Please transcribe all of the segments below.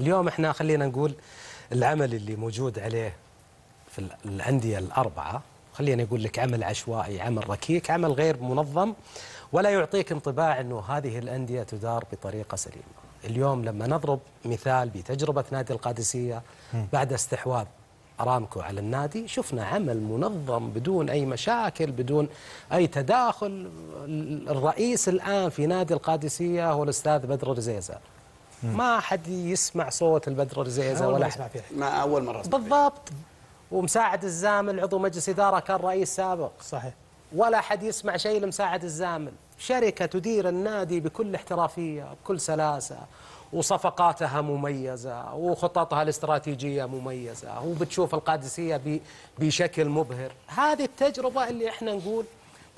اليوم احنا خلينا نقول العمل اللي موجود عليه في الانديه الاربعه خليني اقول لك عمل عشوائي عمل ركيك عمل غير منظم ولا يعطيك انطباع انه هذه الانديه تدار بطريقه سليمه اليوم لما نضرب مثال بتجربه نادي القادسيه بعد استحواذ ارامكو على النادي شفنا عمل منظم بدون اي مشاكل بدون اي تداخل الرئيس الان في نادي القادسيه هو الاستاذ بدر رزيزه ما حد يسمع صوت البدر الرزيزه ولا يسمع فيها ما اول مره أسمع بالضبط ومساعد الزامل عضو مجلس اداره كان رئيس سابق صحيح ولا حد يسمع شيء لمساعد الزامل شركه تدير النادي بكل احترافيه بكل سلاسه وصفقاتها مميزة وخططها الاستراتيجية مميزة وبتشوف القادسية بشكل مبهر هذه التجربة اللي احنا نقول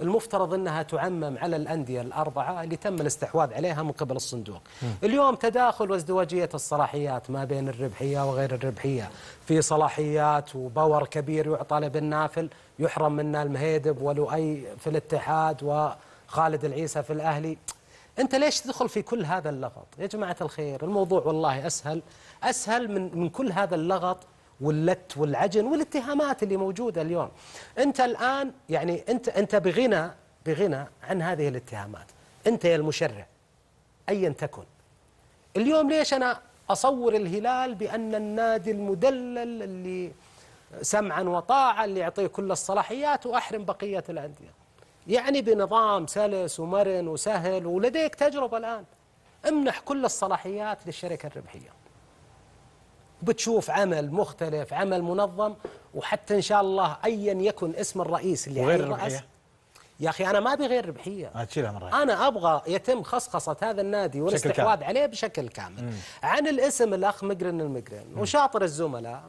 المفترض أنها تعمم على الأندية الأربعة اللي تم الاستحواذ عليها من قبل الصندوق اليوم تداخل وازدواجية الصلاحيات ما بين الربحية وغير الربحية في صلاحيات وباور كبير يعطى لبن نافل يحرم منه المهيدب ولؤي في الاتحاد وخالد العيسى في الأهلي انت ليش تدخل في كل هذا اللغط يا جماعه الخير الموضوع والله اسهل اسهل من من كل هذا اللغط واللت والعجن والاتهامات اللي موجودة اليوم أنت الآن يعني أنت, أنت بغنى بغنى عن هذه الاتهامات أنت يا المشرع أيا تكن اليوم ليش أنا أصور الهلال بأن النادي المدلل اللي سمعا وطاعة اللي يعطيه كل الصلاحيات وأحرم بقية الأندية يعني بنظام سلس ومرن وسهل ولديك تجربة الآن امنح كل الصلاحيات للشركة الربحية بتشوف عمل مختلف عمل منظم وحتى ان شاء الله ايا يكن اسم الرئيس اللي وغير الرئيس يا اخي انا ما ابي غير ربحيه هتشيلها انا ابغى يتم خصخصه هذا النادي والاستحواذ عليه بشكل كامل مم. عن الاسم الاخ مقرن المقرن مم. وشاطر الزملاء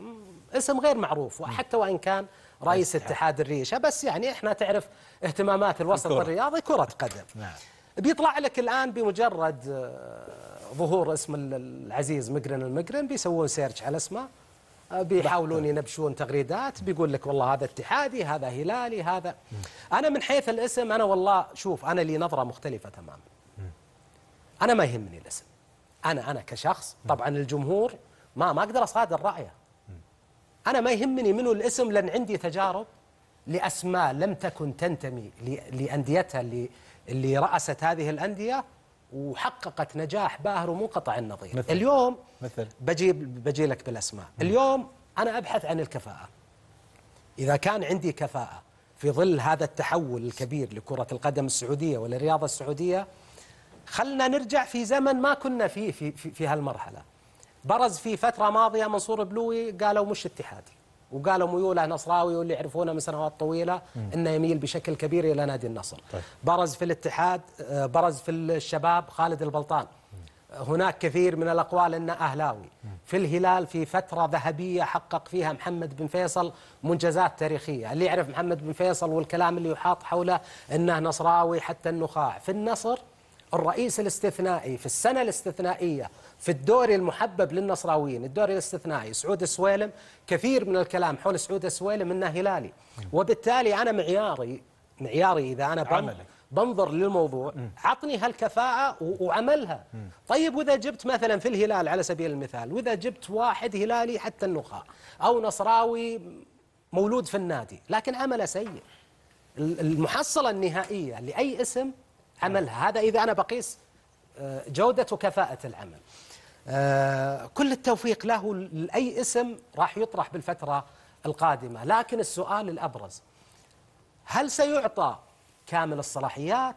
اسم غير معروف وحتى وان كان رئيس اتحاد الريشه بس يعني احنا تعرف اهتمامات الوسط الكرة. الرياضي كره قدم نعم. بيطلع لك الان بمجرد آه، ظهور اسم العزيز مقرن المقرن بيسوون سيرش على اسمه آه، بيحاولون ينبشون تغريدات بيقول لك والله هذا اتحادي هذا هلالي هذا انا من حيث الاسم انا والله شوف انا لي نظره مختلفه تماما انا ما يهمني الاسم انا انا كشخص طبعا الجمهور ما ما اقدر اصادر رايه انا ما يهمني منو الاسم لان عندي تجارب لاسماء لم تكن تنتمي لانديتها اللي اللي راست هذه الانديه وحققت نجاح باهر ومنقطع النظير مثل اليوم مثل بجيب بجي لك بالاسماء اليوم انا ابحث عن الكفاءه اذا كان عندي كفاءه في ظل هذا التحول الكبير لكره القدم السعوديه وللرياضه السعوديه خلنا نرجع في زمن ما كنا فيه في في, في هالمرحله برز في فتره ماضيه منصور بلوي قالوا مش اتحادي وقالوا ميوله نصراوي واللي يعرفونه من سنوات طويله انه يميل بشكل كبير الى نادي النصر. طيب. برز في الاتحاد آه، برز في الشباب خالد البلطان. هناك كثير من الاقوال انه اهلاوي. في الهلال في فتره ذهبيه حقق فيها محمد بن فيصل منجزات تاريخيه، اللي يعرف محمد بن فيصل والكلام اللي يحاط حوله انه نصراوي حتى النخاع، في النصر الرئيس الاستثنائي في السنة الاستثنائية في الدوري المحبب للنصراويين الدوري الاستثنائي سعود السويلم كثير من الكلام حول سعود السويلم انه هلالي وبالتالي انا معياري معياري اذا انا بنظر للموضوع عطني هالكفاءة وعملها طيب وإذا جبت مثلا في الهلال على سبيل المثال وإذا جبت واحد هلالي حتى النخاع أو نصراوي مولود في النادي لكن عمله سيء المحصلة النهائية لأي اسم عمل هذا إذا أنا بقيس آه، جودة وكفاءة العمل آه، كل التوفيق له لأي اسم راح يطرح بالفترة القادمة لكن السؤال الأبرز هل سيعطى كامل الصلاحيات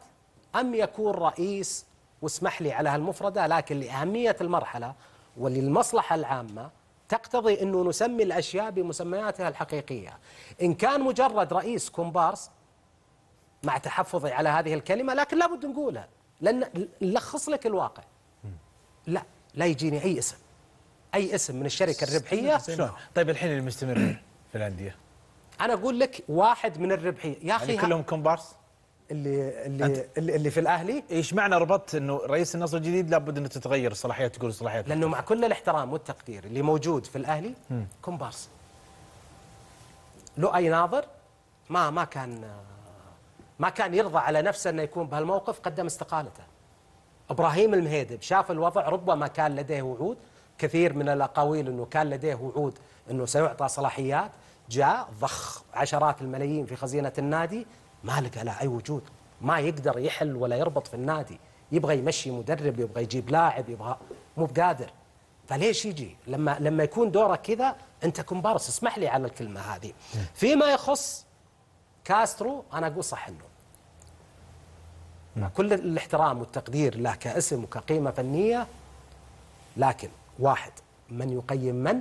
أم يكون رئيس واسمح لي على هالمفردة لكن لأهمية المرحلة وللمصلحة العامة تقتضي أنه نسمي الأشياء بمسمياتها الحقيقية إن كان مجرد رئيس كومبارس مع تحفظي على هذه الكلمة لكن لابد نقولها لأن نلخص لك الواقع لا لا يجيني أي اسم أي اسم من الشركة الربحية شلون؟ طيب الحين المستمرين في الأندية أنا أقول لك واحد من الربحية يا أخي يعني كلهم كومبارس اللي اللي اللي في الاهلي ايش معنى ربطت انه رئيس النصر الجديد لابد انه تتغير الصلاحيات تقول الصلاحيات لانه مع كل الاحترام والتقدير اللي موجود في الاهلي كومبارس لو اي ناظر ما ما كان ما كان يرضى على نفسه أنه يكون بهالموقف قدم استقالته إبراهيم المهيدب شاف الوضع ربما كان لديه وعود كثير من الأقاويل أنه كان لديه وعود أنه سيعطى صلاحيات جاء ضخ عشرات الملايين في خزينة النادي ما لقى له أي وجود ما يقدر يحل ولا يربط في النادي يبغى يمشي مدرب يبغى يجيب لاعب يبغى مو بقادر فليش يجي لما لما يكون دورك كذا انت كومبارس اسمح لي على الكلمه هذه فيما يخص كاسترو أنا أقول صح النوم مع كل الاحترام والتقدير له كاسم وكقيمة فنية لكن واحد من يقيم من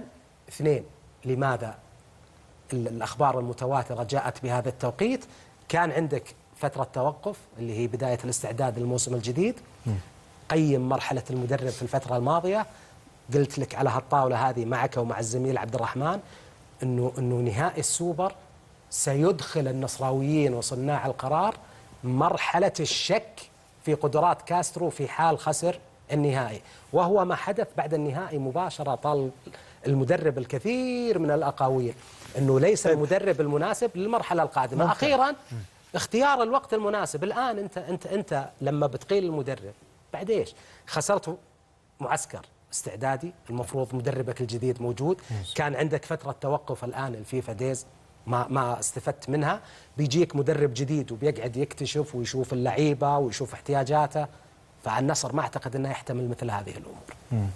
اثنين لماذا الأخبار المتواترة جاءت بهذا التوقيت كان عندك فترة توقف اللي هي بداية الاستعداد للموسم الجديد قيم مرحلة المدرب في الفترة الماضية قلت لك على هالطاولة هذه معك ومع الزميل عبد الرحمن انه انه نهائي السوبر سيدخل النصراويين وصناع القرار مرحلة الشك في قدرات كاسترو في حال خسر النهائي وهو ما حدث بعد النهائي مباشرة طال المدرب الكثير من الأقاويل أنه ليس طيب. المدرب المناسب للمرحلة القادمة ممكن. أخيرا اختيار الوقت المناسب الآن أنت, أنت, أنت لما بتقيل المدرب بعد إيش خسرت معسكر استعدادي المفروض مدربك الجديد موجود كان عندك فترة توقف الآن الفيفا ديز ما ما استفدت منها بيجيك مدرب جديد وبيقعد يكتشف ويشوف اللعيبه ويشوف احتياجاته فالنصر ما اعتقد انه يحتمل مثل هذه الامور.